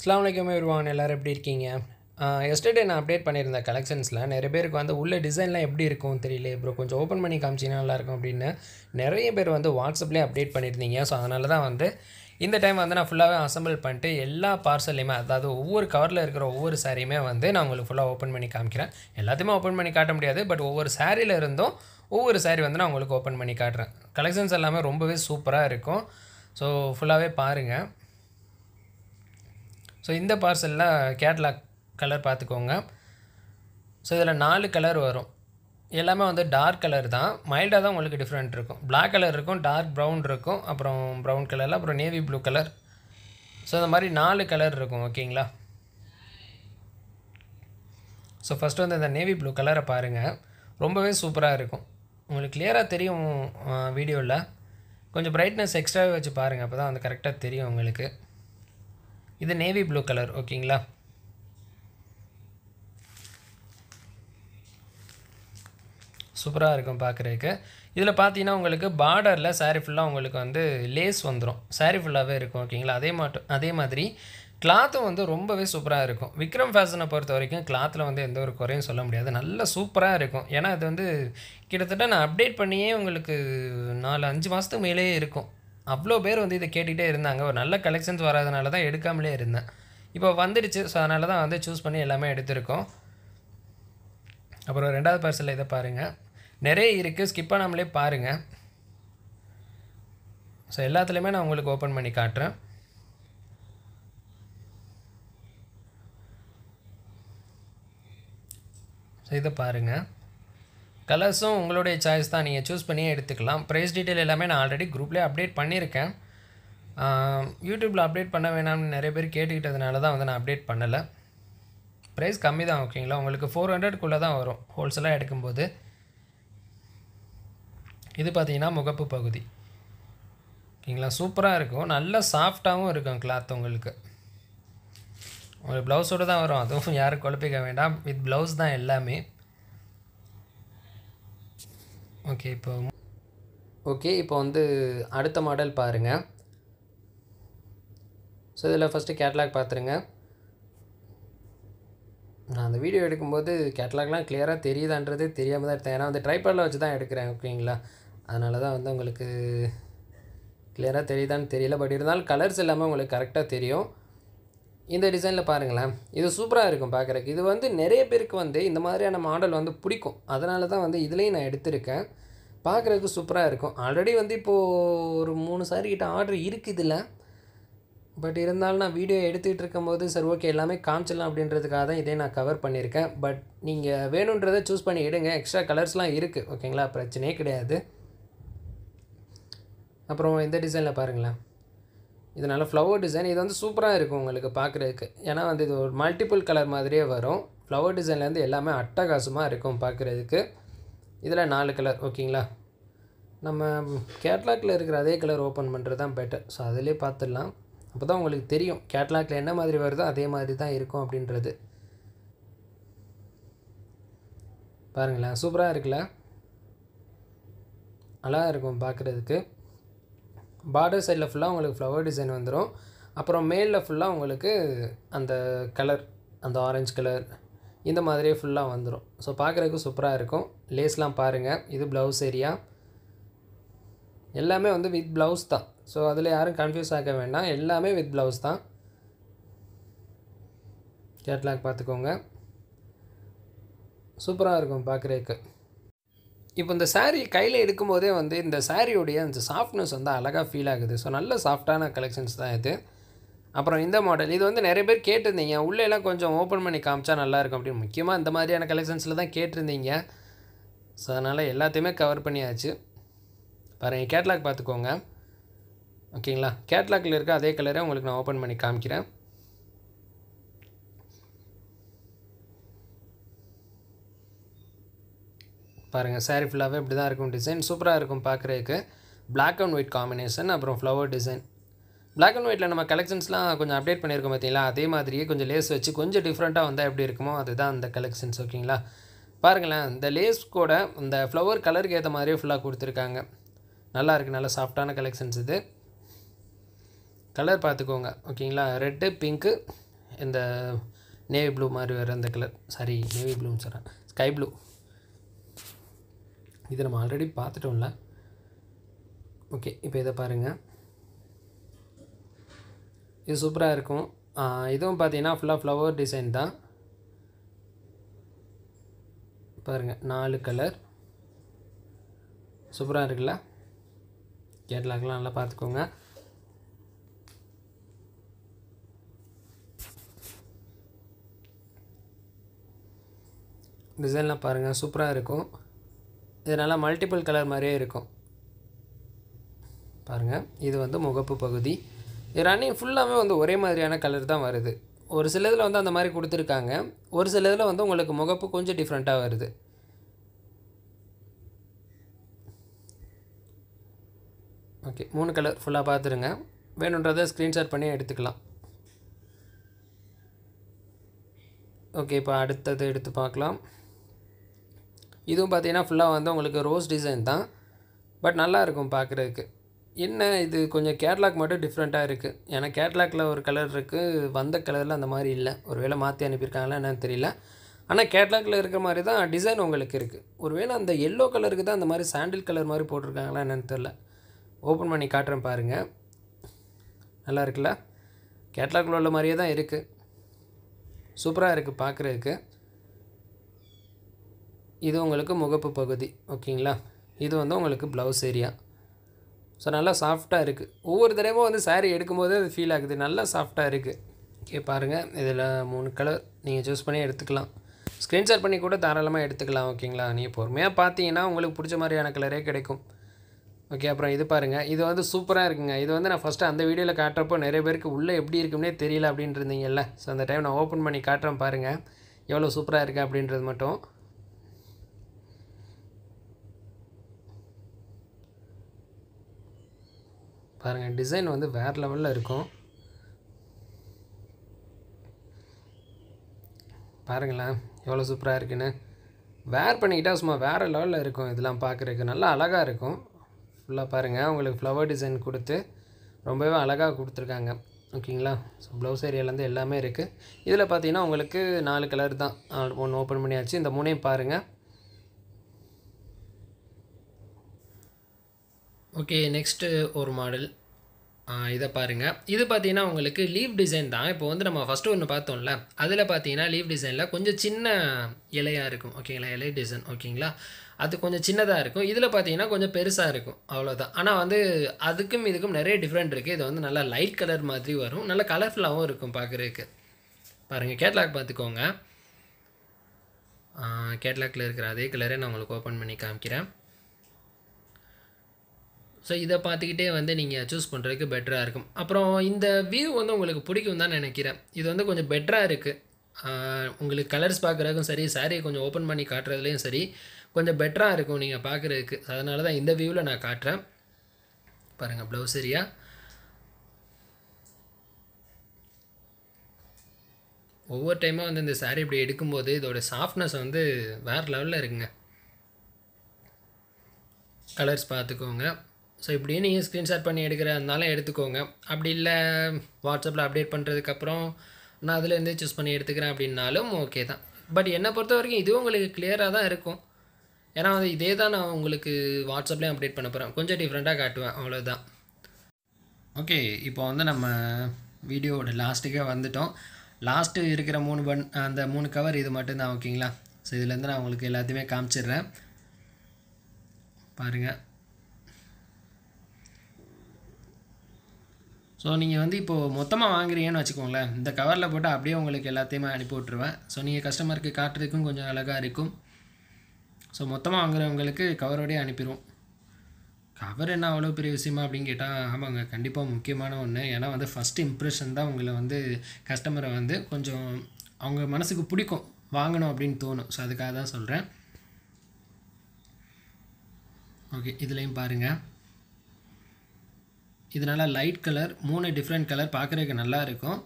அஸ்லாம் வலைக்கம் வருவாங்க எல்லோரும் எப்படி இருக்கீங்க எஸ்டர்டே நான் அப்டேட் பண்ணியிருந்தேன் கலெக்ஷன்ஸில் நிறைய பேருக்கு வந்து உள்ள டிசைன்லாம் எப்படி இருக்கும் தெரியல ப்ரோ கொஞ்சம் ஓப்பன் பண்ணி காமிச்சிங்கன்னா நல்லாயிருக்கும் அப்படின்னு நிறைய பேர் வந்து வாட்ஸ்அப்லேயே அப்டேட் பண்ணியிருந்தீங்க ஸோ அதனால தான் வந்து இந்த டைம் வந்து நான் ஃபுல்லாகவே அசம்பிள் பண்ணிட்டு எல்லா பார்சல்லையுமே அதாவது ஒவ்வொரு கவரில் இருக்கிற ஒவ்வொரு சாரியுமே வந்து நான் உங்களுக்கு ஃபுல்லாக ஓப்பன் பண்ணி காமிக்கிறேன் எல்லாத்தையுமே ஓப்பன் பண்ணி காட்ட முடியாது பட் ஒவ்வொரு சாரியில் இருந்தும் ஒவ்வொரு சாரி வந்து நான் உங்களுக்கு ஓப்பன் பண்ணி காட்டுறேன் கலெக்ஷன்ஸ் எல்லாமே ரொம்பவே சூப்பராக இருக்கும் ஸோ ஃபுல்லாகவே பாருங்கள் ஸோ இந்த பார்சலில் கேட்லாக் கலர் பார்த்துக்கோங்க ஸோ இதில் நாலு கலர் வரும் எல்லாமே வந்து டார்க் கலர் தான் மைல்டாக தான் உங்களுக்கு டிஃப்ரெண்ட் இருக்கும் பிளாக் கலர் இருக்கும் டார்க் ப்ரௌன் இருக்கும் அப்புறம் ப்ரௌன் கலரில் அப்புறம் நேவி ப்ளூ கலர் ஸோ இந்த மாதிரி நாலு கலர் இருக்கும் ஓகேங்களா ஸோ ஃபஸ்ட்டு வந்து இந்த நேவி ப்ளூ கலரை பாருங்கள் ரொம்பவே சூப்பராக இருக்கும் உங்களுக்கு கிளியராக தெரியும் வீடியோவில் கொஞ்சம் ப்ரைட்னஸ் எக்ஸ்ட்ராவே வச்சு பாருங்கள் அப்போ தான் வந்து கரெக்டாக தெரியும் உங்களுக்கு இது நேவி ப்ளூ கலர் ஓகேங்களா சூப்பராக இருக்கும் பார்க்குறதுக்கு இதில் பார்த்தீங்கன்னா உங்களுக்கு பார்டரில் சாரீ ஃபுல்லாக உங்களுக்கு வந்து லேஸ் வந்துடும் சாரீ ஃபுல்லாகவே இருக்கும் ஓகேங்களா அதே மாட்டும் அதே மாதிரி கிளாத்தும் வந்து ரொம்பவே சூப்பராக இருக்கும் விக்ரம் ஃபேஷனை பொறுத்த வரைக்கும் கிளாத்தில் வந்து எந்த ஒரு குறையும் சொல்ல முடியாது நல்ல சூப்பராக இருக்கும் ஏன்னா இது வந்து கிட்டத்தட்ட நான் அப்டேட் பண்ணியே உங்களுக்கு நாலு அஞ்சு மாதத்துக்கு மேலேயே இருக்கும் அவ்வளோ பேர் வந்து இதை கேட்டுகிட்டே இருந்தாங்க ஒரு நல்ல கலெக்ஷன்ஸ் வராதனால தான் எடுக்காமலே இருந்தேன் இப்போ வந்துடுச்சு ஸோ அதனால தான் வந்து சூஸ் பண்ணி எல்லாமே எடுத்திருக்கோம் அப்புறம் ரெண்டாவது பார்சலில் இதை பாருங்கள் நிறைய இருக்குது ஸ்கிப் பண்ணாமலே பாருங்கள் ஸோ எல்லாத்துலேயுமே நான் உங்களுக்கு ஓப்பன் பண்ணி காட்டுறேன் ஸோ இதை பாருங்கள் கலர்ஸும் உங்களுடைய சாய்ஸ் தான் நீங்கள் சூஸ் பண்ணியே எடுத்துக்கலாம் ப்ரைஸ் டீட்டெயில் எல்லாமே நான் ஆல்ரெடி குரூப்லேயே அப்டேட் பண்ணியிருக்கேன் யூடியூப்பில் அப்டேட் பண்ண வேணாம்னு நிறைய பேர் கேட்டுக்கிட்டதுனால தான் வந்து நான் அப்டேட் பண்ணலை ப்ரைஸ் கம்மி தான் ஓகேங்களா உங்களுக்கு ஃபோர் ஹண்ட்ரட்குள்ளே தான் வரும் ஹோல்சேலாக எடுக்கும்போது இது பார்த்திங்கன்னா முகப்பு பகுதி ஓகேங்களா சூப்பராக இருக்கும் நல்லா சாஃப்டாகவும் இருக்கும் கிளாத் உங்களுக்கு உங்களுக்கு ப்ளவுஸோடு தான் வரும் அதுவும் யாரும் குழப்பிக்க வேண்டாம் வித் ப்ளவுஸ் தான் எல்லாமே ஓகே இப்போ ஓகே இப்போ வந்து அடுத்த மாடல் பாருங்கள் ஸோ இதில் ஃபஸ்ட்டு கேட்லாக் பார்த்துருங்க நான் அந்த வீடியோ எடுக்கும்போது கேட்லாக்லாம் கிளியராக தெரியுதான்றது தெரியாமல் தான் எடுத்தேன் ஏன்னா வந்து ட்ரைபாடில் வச்சு தான் எடுக்கிறேன் ஓகேங்களா அதனால தான் வந்து உங்களுக்கு கிளியராக தெரியுதான்னு தெரியல பட் இருந்தாலும் கலர்ஸ் இல்லாமல் உங்களுக்கு கரெக்டாக தெரியும் இந்த டிசைனில் பாருங்களேன் இது சூப்பராக இருக்கும் பார்க்குறக்கு இது வந்து நிறைய பேருக்கு வந்து இந்த மாதிரியான மாடல் வந்து பிடிக்கும் அதனால தான் வந்து இதுலேயும் நான் எடுத்திருக்கேன் பார்க்குறதுக்கு சூப்பராக இருக்கும் ஆல்ரெடி வந்து இப்போது ஒரு மூணு சாரி கிட்ட ஆர்டர் இருக்குதுல்ல பட் இருந்தாலும் நான் வீடியோ எடுத்துக்கிட்டு இருக்கும்போது சரி ஓகே எல்லாமே காமிச்சிடலாம் அப்படின்றதுக்காக தான் இதே நான் கவர் பண்ணியிருக்கேன் பட் நீங்கள் வேணுன்றதை சூஸ் பண்ணி எடுங்க எக்ஸ்ட்ரா கலர்ஸ்லாம் இருக்குது ஓகேங்களா பிரச்சனையே கிடையாது அப்புறம் இந்த டிசைனில் பாருங்களேன் இதனால் ஃப்ளவர் டிசைன் இது வந்து சூப்பராக இருக்கும் உங்களுக்கு பார்க்குறதுக்கு ஏன்னா வந்து இது ஒரு மல்டிபிள் கலர் மாதிரியே வரும் ஃப்ளவர் டிசைன்லேருந்து எல்லாமே அட்டகாசமாக இருக்கும் பார்க்குறதுக்கு இதில் நாலு கலர் ஓகேங்களா நம்ம கேட்லாகில் இருக்கிற அதே கலர் ஓப்பன் பண்ணுறது தான் பெட்டர் ஸோ அதிலே பார்த்துடலாம் அப்போ தான் உங்களுக்கு தெரியும் கேட்லாகில் என்ன மாதிரி வருதோ அதே மாதிரி தான் இருக்கும் அப்படின்றது பாருங்களேன் சூப்பராக இருக்குல்ல நல்லா இருக்கும் பார்க்குறதுக்கு பார்டர் சைடில் ஃபுல்லாக உங்களுக்கு ஃப்ளவர் டிசைன் வந்துடும் அப்புறம் மேலில் ஃபுல்லாக உங்களுக்கு அந்த கலர் அந்த ஆரஞ்சு கலர் இந்த மாதிரியே ஃபுல்லாக வந்துடும் ஸோ பார்க்குறதுக்கு சூப்பராக இருக்கும் லேஸ்லாம் பாருங்கள் இது ப்ளவுஸ் ஏரியா எல்லாமே வந்து வித் ப்ளவுஸ் தான் ஸோ அதில் யாரும் கன்ஃபியூஸ் ஆக வேண்டாம் எல்லாமே வித் ப்ளவுஸ் தான் கேட்லாக் பார்த்துக்கோங்க சூப்பராக இருக்கும் பார்க்குறதுக்கு இப்போ இந்த சாரீ கையில் எடுக்கும்போதே வந்து இந்த சாரியுடைய அந்த சாஃப்ட்னஸ் வந்து அழகாக ஃபீல் ஆகுது ஸோ நல்ல சாஃப்டான கலெக்ஷன்ஸ் தான் இது அப்புறம் இந்த மாடல் இது வந்து நிறைய பேர் கேட்டிருந்தீங்க உள்ளேலாம் கொஞ்சம் ஓப்பன் பண்ணி காமிச்சா நல்லாயிருக்கும் அப்படின்னு முக்கியமாக இந்த மாதிரியான கலெக்ஷன்ஸில் தான் கேட்டிருந்தீங்க ஸோ அதனால் எல்லாத்தையுமே கவர் பண்ணியாச்சு பாருங்கள் கேட்லாக் பார்த்துக்கோங்க ஓகேங்களா கேட்லாக்கில் இருக்க அதே கலரை உங்களுக்கு நான் ஓப்பன் பண்ணி காமிக்கிறேன் பாருங்கள் சாரி ஃபுல்லாகவே இப்படி தான் இருக்கும் டிசைன் சூப்பராக இருக்கும் பார்க்குறதுக்கு பிளாக் அண்ட் ஒயிட் காம்பினேஷன் அப்புறம் ஃப்ளவர் டிசைன் பிளாக் அண்ட் ஒயிட்டில் நம்ம கலெக்ஷன்ஸ்லாம் கொஞ்சம் அப்டேட் பண்ணியிருக்கோம் பார்த்தீங்களா அதே மாதிரியே கொஞ்சம் லேஸ் வச்சு கொஞ்சம் டிஃப்ரெண்ட்டாக வந்தால் எப்படி இருக்குமோ அதுதான் அந்த கலெக்ஷன்ஸ் ஓகேங்களா பாருங்களேன் இந்த லேஸ் கூட இந்த ஃப்ளவர் கலருக்கு ஏற்ற மாதிரியே ஃபுல்லாக கொடுத்துருக்காங்க நல்லா இருக்குது நல்லா சாஃப்டான கலெக்ஷன்ஸ் இது கலர் பார்த்துக்கோங்க ஓகேங்களா ரெட்டு பிங்க்கு இந்த நேவி ப்ளூ மாதிரி வேறு அந்த கலர் சாரி நேவி ப்ளூன்னு சொல்கிறேன் ஸ்கை ப்ளூ இது நம்ம ஆல்ரெடி பார்த்துட்டோம்ல ஓகே இப்போ இதை பாருங்கள் இது சூப்பராக இருக்கும் இதுவும் பார்த்தீங்கன்னா ஃபுல்லாக ஃப்ளவர் டிசைன் தான் பாருங்கள் நாலு கலர் சூப்பராக இருக்குல்ல கேட்லாக்லாம் நல்லா பார்த்துக்கோங்க டிசைன்லாம் பாருங்கள் சூப்பராக இருக்கும் இது நல்லா மல்டிபிள் கலர் மாதிரியே இருக்கும் பாருங்கள் இது வந்து முகப்பு பகுதி இது ரன்னிங் ஃபுல்லாகவே வந்து ஒரே மாதிரியான கலர் தான் வருது ஒரு சில இதில் வந்து அந்த மாதிரி கொடுத்துருக்காங்க ஒரு சில இதில் வந்து உங்களுக்கு முகப்பு கொஞ்சம் டிஃப்ரெண்ட்டாக வருது ஓகே மூணு கலர் ஃபுல்லாக பார்த்துருங்க வேணுன்றதை ஸ்க்ரீன்ஷாட் பண்ணி எடுத்துக்கலாம் ஓகே இப்போ அடுத்தது எடுத்து பார்க்கலாம் இதுவும் பார்த்தீங்கன்னா ஃபுல்லாக வந்து உங்களுக்கு ரோஸ் டிசைன் தான் பட் நல்லாயிருக்கும் பார்க்குறதுக்கு என்ன இது கொஞ்சம் கேட்லாக் மட்டும் டிஃப்ரெண்ட்டாக இருக்குது ஏன்னா கேட்லாகில் ஒரு கலர் இருக்குது வந்த கலரில் அந்த மாதிரி இல்லை ஒரு வேளை மாற்றி அனுப்பியிருக்காங்களா என்னன்னு தெரியல ஆனால் கேட்லாகில் இருக்கிற மாதிரி தான் டிசைன் உங்களுக்கு இருக்குது ஒருவேளை அந்த எல்லோ கலருக்கு தான் அந்த மாதிரி சாண்டில் கலர் மாதிரி போட்டிருக்காங்களா என்னென்னு தெரில ஓப்பன் பண்ணி காட்டுறேன் பாருங்கள் நல்லா இருக்குல்ல கேட்லாக்ல உள்ள மாதிரியே தான் இருக்குது சூப்பராக இருக்குது பார்க்குறதுக்கு இது உங்களுக்கு முகப்பு பகுதி ஓகேங்களா இது வந்து உங்களுக்கு ப்ளவுஸ் ஏரியா ஸோ நல்லா சாஃப்டாக இருக்குது ஒவ்வொரு தடவும் வந்து சாரீ எடுக்கும்போது அது ஃபீல் ஆகுது நல்லா சாஃப்டாக இருக்குது ஓகே பாருங்கள் இதில் மூணு கலர் நீங்கள் சூஸ் பண்ணி எடுத்துக்கலாம் ஸ்க்ரீன்ஷாட் பண்ணி கூட தாராளமாக எடுத்துக்கலாம் ஓகேங்களா நீங்கள் பொறுமையாக பார்த்தீங்கன்னா உங்களுக்கு பிடிச்ச மாதிரியான கலரே கிடைக்கும் ஓகே அப்புறம் இது பாருங்கள் இது வந்து சூப்பராக இருக்குங்க இது வந்து நான் ஃபஸ்ட்டு அந்த வீடியோவில் காட்டுறப்போ நிறைய பேருக்கு உள்ளே எப்படி இருக்கும்னே தெரியல அப்படின்ட்டு இருந்தீங்கல்ல ஸோ அந்த டைம் நான் ஓப்பன் பண்ணி காட்டுறேன் பாருங்கள் எவ்வளோ சூப்பராக இருக்குது அப்படின்றது மட்டும் பாருங்கள் டிசைன் வந்து வேறு லெவலில் இருக்கும் பாருங்களேன் எவ்வளோ சூப்பராக இருக்குன்னு வேர் பண்ணிக்கிட்டால் சும்மா வேறு லெவலில் இருக்கும் இதெல்லாம் பார்க்குறதுக்கு நல்லா அழகாக இருக்கும் ஃபுல்லாக பாருங்கள் உங்களுக்கு ஃப்ளவர் டிசைன் கொடுத்து ரொம்பவே அழகாக கொடுத்துருக்காங்க ஓகேங்களா ஸோ ப்ளவுஸ் ஏரியாலேருந்து எல்லாமே இருக்குது இதில் பார்த்தீங்கன்னா உங்களுக்கு நாலு கலர் தான் ஒன்று ஓப்பன் பண்ணியாச்சு இந்த மூணையும் பாருங்கள் ஓகே நெக்ஸ்ட்டு uh, ஒரு மாடல் இதை பாருங்கள் இது பார்த்தீங்கன்னா உங்களுக்கு லீவ் டிசைன் தான் இப்போ வந்து நம்ம ஃபஸ்ட்டு ஒன்று பார்த்தோம்ல அதில் பார்த்தீங்கன்னா லீவ் டிசைனில் கொஞ்சம் சின்ன இலையாக இருக்கும் ஓகேங்களா இலை டிசைன் ஓகேங்களா அது கொஞ்சம் சின்னதாக இருக்கும் இதில் பார்த்தீங்கன்னா கொஞ்சம் பெருசாக இருக்கும் அவ்வளோதான் ஆனால் வந்து அதுக்கும் இதுக்கும் நிறைய டிஃப்ரெண்ட் இருக்குது இது வந்து நல்லா லைட் கலர் மாதிரி வரும் நல்லா கலர்ஃபுல்லாகவும் இருக்கும் பார்க்குறதுக்கு பாருங்கள் கேட்லாக் பார்த்துக்கோங்க கேட்லாக்கில் இருக்கிற அதே கலரே நான் உங்களுக்கு ஓப்பன் பண்ணி காமிக்கிறேன் ஸோ இதை பார்த்துக்கிட்டே வந்து நீங்கள் சூஸ் பண்ணுறதுக்கு பெட்டராக இருக்கும் அப்புறம் இந்த வியூ வந்து உங்களுக்கு பிடிக்கும் தான் நினைக்கிறேன் இது வந்து கொஞ்சம் பெட்டராக இருக்குது உங்களுக்கு கலர்ஸ் பார்க்குறதுக்கும் சரி சாரியை கொஞ்சம் ஓப்பன் பண்ணி காட்டுறதுலேயும் சரி கொஞ்சம் பெட்டராக இருக்கும் நீங்கள் பார்க்குறதுக்கு அதனால தான் இந்த வியூவில் நான் காட்டுறேன் பாருங்கள் ப்ளவுஸ் சரியா ஒவ்வொரு டைமும் வந்து இந்த சாரீ இப்படி எடுக்கும்போது இதோட சாஃப்ட்னஸ் வந்து வேறு லெவலில் இருக்குங்க கலர்ஸ் பார்த்துக்கோங்க ஸோ இப்படியே நீங்கள் ஸ்க்ரீன்ஷாட் பண்ணி எடுக்கிறதுனால எடுத்துக்கோங்க அப்படி இல்லை வாட்ஸ்அப்பில் அப்டேட் பண்ணுறதுக்கப்புறம் நான் அதுலேருந்தே சூஸ் பண்ணி எடுத்துக்கிறேன் அப்படின்னாலும் ஓகே தான் பட் என்னை பொறுத்த வரைக்கும் இதுவும் உங்களுக்கு கிளியராக தான் இருக்கும் ஏன்னா வந்து இதே தான் நான் உங்களுக்கு வாட்ஸ்அப்லேயும் அப்டேட் பண்ண போகிறேன் கொஞ்சம் டிஃப்ரெண்ட்டாக காட்டுவேன் அவ்வளோதான் ஓகே இப்போ வந்து நம்ம வீடியோவோட லாஸ்ட்டுக்கே வந்துட்டோம் லாஸ்ட்டு இருக்கிற மூணு பன் அந்த மூணு கவர் இது மட்டும்தான் ஓகேங்களா ஸோ இதுலேருந்து நான் உங்களுக்கு எல்லாத்தையுமே காமிச்சிடுறேன் பாருங்கள் ஸோ நீங்கள் வந்து இப்போது மொத்தமாக வாங்குறீங்கன்னு வச்சுக்கோங்களேன் இந்த கவரில் போட்டு அப்படியே உங்களுக்கு எல்லாத்தையுமே அனுப்பி விட்ருவேன் ஸோ நீங்கள் கஸ்டமருக்கு காட்டுறதுக்கும் கொஞ்சம் அழகாக இருக்கும் ஸோ மொத்தமாக வாங்குறவங்களுக்கு கவரோடய அனுப்பிடுவோம் கவர் என்ன அவ்வளோ பெரிய விஷயமா அப்படின்னு கேட்டால் ஆமாங்க கண்டிப்பாக முக்கியமான ஒன்று ஏன்னா வந்து ஃபஸ்ட் இம்ப்ரெஷன் தான் உங்களை வந்து கஸ்டமரை வந்து கொஞ்சம் அவங்க மனசுக்கு பிடிக்கும் வாங்கணும் அப்படின்னு தோணும் ஸோ அதுக்காக தான் சொல்கிறேன் ஓகே இதுலேயும் பாருங்கள் இதனால் லைட் கலர் மூணு டிஃப்ரெண்ட் கலர் பார்க்குறதுக்கு நல்லா இருக்கும்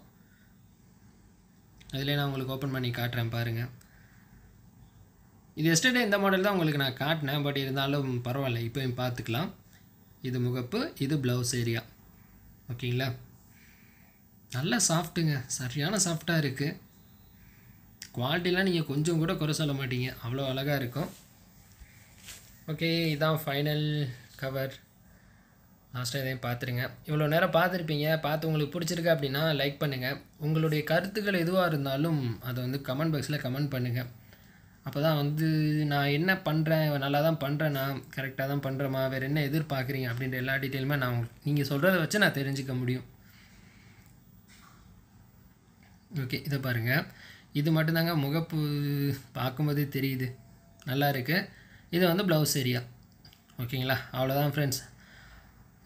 அதிலே நான் உங்களுக்கு ஓப்பன் பண்ணி காட்டுறேன் பாருங்கள் இது எஸ்டர்டே இந்த மாடல் தான் உங்களுக்கு நான் காட்டினேன் பட் இருந்தாலும் பரவாயில்ல இப்போயும் பார்த்துக்கலாம் இது முகப்பு இது ப்ளவுஸ் ஏரியா ஓகேங்களா நல்ல சாஃப்ட்டுங்க சரியான சாஃப்டாக இருக்குது குவாலிட்டிலாம் நீங்கள் கொஞ்சம் கூட குறை சொல்ல மாட்டீங்க அவ்வளோ அழகாக இருக்கும் ஓகே இதான் ஃபைனல் கவர் லாஸ்ட்டாக இதையும் பார்த்துருங்க இவ்வளோ நேரம் பார்த்துருப்பீங்க பார்த்து உங்களுக்கு பிடிச்சிருக்கு அப்படின்னா லைக் பண்ணுங்கள் உங்களுடைய கருத்துக்கள் எதுவாக இருந்தாலும் அதை வந்து கமெண்ட் பாக்ஸில் கமெண்ட் பண்ணுங்கள் அப்போ தான் வந்து நான் என்ன பண்ணுறேன் நல்லா தான் பண்ணுறேன்னா கரெக்டாக தான் பண்ணுறேம்மா வேறு என்ன எதிர்பார்க்குறீங்க அப்படின்ற எல்லா டீட்டெயிலுமே நான் உங்களுக்கு நீங்கள் சொல்கிறத வச்சு நான் தெரிஞ்சுக்க முடியும் ஓகே இதை பாருங்கள் இது மட்டும்தாங்க முகப்பு பார்க்கும்போதே தெரியுது நல்லா இருக்குது இது வந்து ப்ளவுஸ் ஏரியா ஓகேங்களா அவ்வளோதான் ஃப்ரெண்ட்ஸ்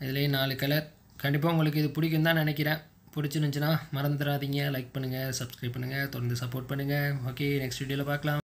இதுலேயும் நாலு கலர் கண்டிப்பாக உங்களுக்கு இது பிடிக்கும் தான் நினைக்கிறேன் பிடிச்சிருந்துச்சின்னா மறந்துடாதீங்க லைக் பண்ணுங்கள் சப்ஸ்கிரைப் பண்ணுங்கள் தொடர்ந்து சப்போர்ட் பண்ணுங்கள் ஓகே நெக்ஸ்ட் வீடியோவில் பார்க்கலாம்